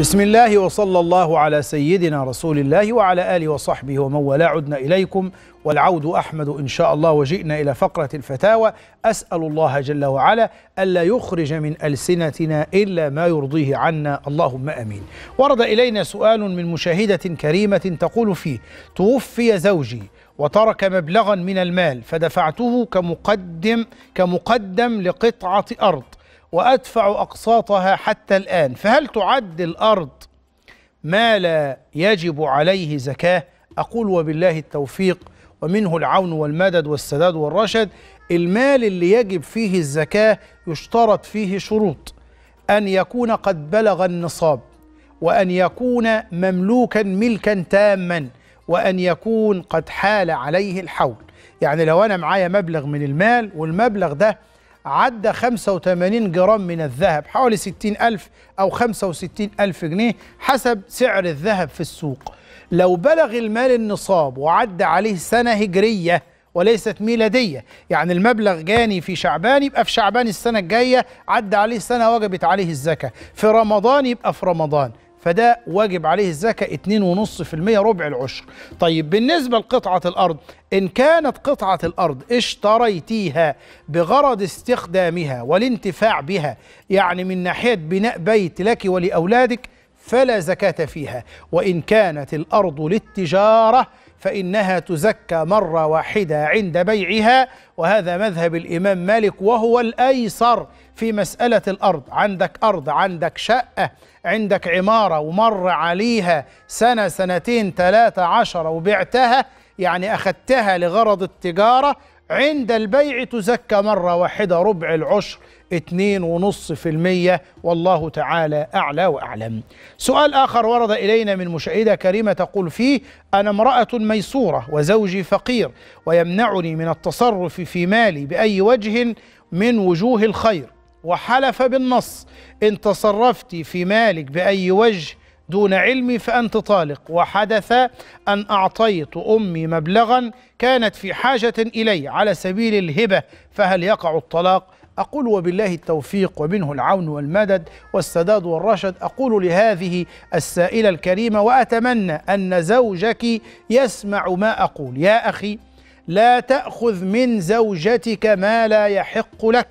بسم الله وصلى الله على سيدنا رسول الله وعلى آله وصحبه ومن والاه عدنا إليكم والعود أحمد إن شاء الله وجئنا إلى فقرة الفتاوى أسأل الله جل وعلا ألا يخرج من ألسنتنا إلا ما يرضيه عنا اللهم أمين ورد إلينا سؤال من مشاهدة كريمة تقول فيه توفي زوجي وترك مبلغا من المال فدفعته كمقدم كمقدم لقطعة أرض وأدفع أقساطها حتى الآن فهل تعد الأرض ما لا يجب عليه زكاة أقول وبالله التوفيق ومنه العون والمدد والسداد والرشد المال اللي يجب فيه الزكاة يشترط فيه شروط أن يكون قد بلغ النصاب وأن يكون مملوكا ملكا تاما وأن يكون قد حال عليه الحول يعني لو أنا معايا مبلغ من المال والمبلغ ده عدى 85 جرام من الذهب حوالي 60 ألف أو 65 ألف جنيه حسب سعر الذهب في السوق لو بلغ المال النصاب وعدى عليه سنة هجرية وليست ميلادية يعني المبلغ جاني في شعبان يبقى في شعبان السنة الجاية عدى عليه سنة وجبت عليه الزكاة في رمضان يبقى في رمضان فده واجب عليه الزكاة 2.5% ربع العشر طيب بالنسبة لقطعة الأرض إن كانت قطعة الأرض اشتريتيها بغرض استخدامها والانتفاع بها يعني من ناحية بناء بيت لك ولأولادك فلا زكاة فيها وإن كانت الأرض للتجارة فإنها تزكى مرة واحدة عند بيعها وهذا مذهب الإمام مالك وهو الأيسر في مسألة الأرض عندك أرض عندك شقة عندك عمارة ومر عليها سنة سنتين ثلاثة عشر وبعتها يعني أخذتها لغرض التجارة عند البيع تزكى مرة واحدة ربع العشر اثنين ونص في المية والله تعالى أعلى وأعلم سؤال آخر ورد إلينا من مشاهدة كريمة تقول فيه أنا امرأة ميسورة وزوجي فقير ويمنعني من التصرف في مالي بأي وجه من وجوه الخير وحلف بالنص إن تصرفت في مالك بأي وجه دون علمي فأنت طالق وحدث أن أعطيت أمي مبلغا كانت في حاجة إلي على سبيل الهبة فهل يقع الطلاق أقول وبالله التوفيق ومنه العون والمدد والسداد والرشد أقول لهذه السائلة الكريمة وأتمنى أن زوجك يسمع ما أقول يا أخي لا تأخذ من زوجتك ما لا يحق لك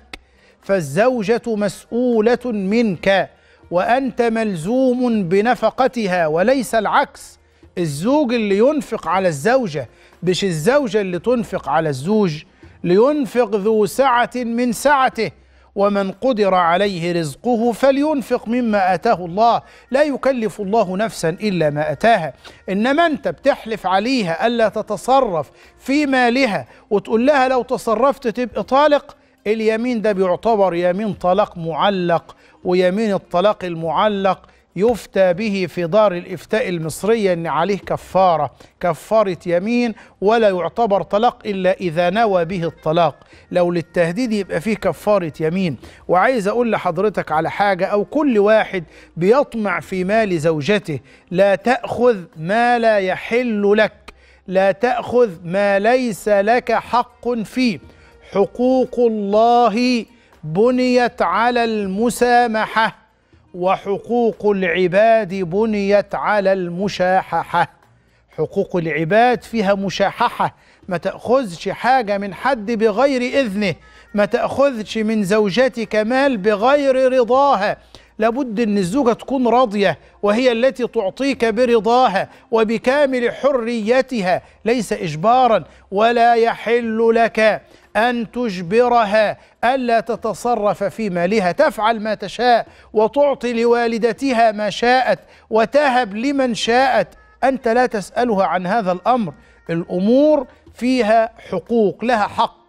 فالزوجة مسؤولة منك وأنت ملزوم بنفقتها وليس العكس الزوج اللي ينفق على الزوجة مش الزوجة اللي تنفق على الزوج لينفق ذو سعة من سعته ومن قدر عليه رزقه فلينفق مما آتاه الله لا يكلف الله نفسا إلا ما أتاها إنما أنت بتحلف عليها ألا تتصرف في مالها وتقول لها لو تصرفت تبقى طالق اليمين ده بيعتبر يمين طلاق معلق ويمين الطلاق المعلق يفتى به في دار الإفتاء المصرية أن عليه كفارة كفارة يمين ولا يعتبر طلاق إلا إذا نوى به الطلاق لو للتهديد يبقى فيه كفارة يمين وعايز أقول لحضرتك على حاجة أو كل واحد بيطمع في مال زوجته لا تأخذ ما لا يحل لك لا تأخذ ما ليس لك حق فيه حقوق الله بنيت على المسامحه وحقوق العباد بنيت على المشاححه حقوق العباد فيها مشاححه ما تاخذش حاجه من حد بغير اذنه ما تاخذش من زوجتك مال بغير رضاها لابد ان الزوجه تكون راضيه وهي التي تعطيك برضاها وبكامل حريتها ليس اجبارا ولا يحل لك ان تجبرها الا تتصرف في مالها تفعل ما تشاء وتعطي لوالدتها ما شاءت وتهب لمن شاءت انت لا تسالها عن هذا الامر الامور فيها حقوق لها حق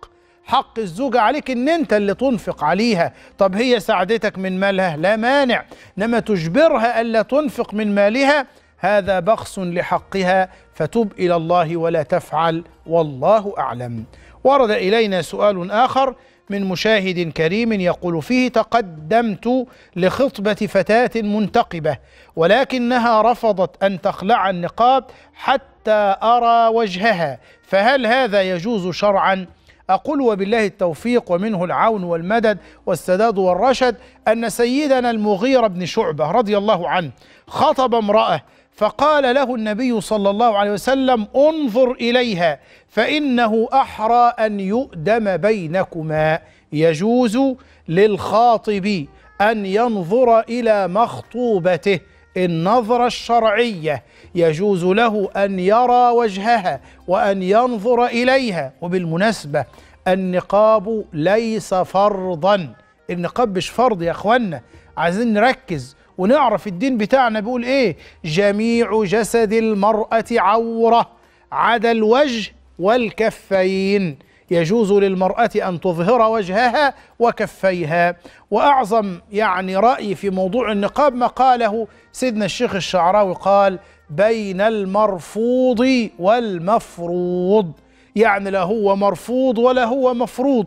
حق الزوجة عليك ان انت اللي تنفق عليها طب هي ساعدتك من مالها لا مانع انما تجبرها الا تنفق من مالها هذا بخس لحقها فتب الى الله ولا تفعل والله اعلم ورد الينا سؤال اخر من مشاهد كريم يقول فيه تقدمت لخطبة فتاة منتقبة ولكنها رفضت أن تخلع النقاب حتى أرى وجهها فهل هذا يجوز شرعا؟ أقول وبالله التوفيق ومنه العون والمدد والسداد والرشد أن سيدنا المغيرة بن شعبة رضي الله عنه خطب امرأة فقال له النبي صلى الله عليه وسلم انظر إليها فإنه أحرى أن يؤدم بينكما يجوز للخاطب أن ينظر إلى مخطوبته النظرة الشرعية يجوز له أن يرى وجهها وأن ينظر إليها وبالمناسبة النقاب ليس فرضا النقاب مش فرض يا أخوانا عايزين نركز ونعرف الدين بتاعنا بيقول إيه جميع جسد المرأة عورة عدا الوجه والكفين يجوز للمرأة أن تظهر وجهها وكفيها وأعظم يعني رأي في موضوع النقاب ما قاله سيدنا الشيخ الشعراوي قال بين المرفوض والمفروض يعني لا هو مرفوض ولا هو مفروض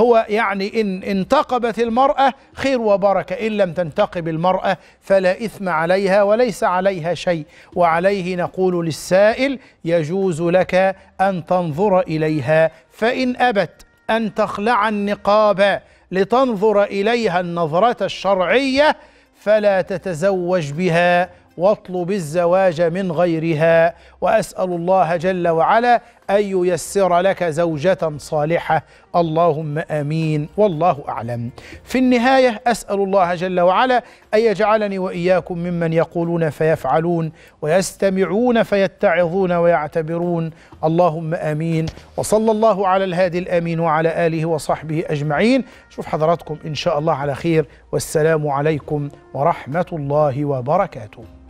هو يعني إن انتقبت المرأة خير وبركة إن لم تنتقب المرأة فلا إثم عليها وليس عليها شيء وعليه نقول للسائل يجوز لك أن تنظر إليها فإن أبت أن تخلع النقاب لتنظر إليها النظرة الشرعية فلا تتزوج بها واطلب الزواج من غيرها واسال الله جل وعلا أن ييسر لك زوجة صالحة اللهم آمين والله أعلم في النهاية أسأل الله جل وعلا أن يجعلني وإياكم ممن يقولون فيفعلون ويستمعون فيتعظون ويعتبرون اللهم آمين وصلى الله على الهادي الأمين وعلى آله وصحبه أجمعين شوف حضراتكم إن شاء الله على خير والسلام عليكم ورحمة الله وبركاته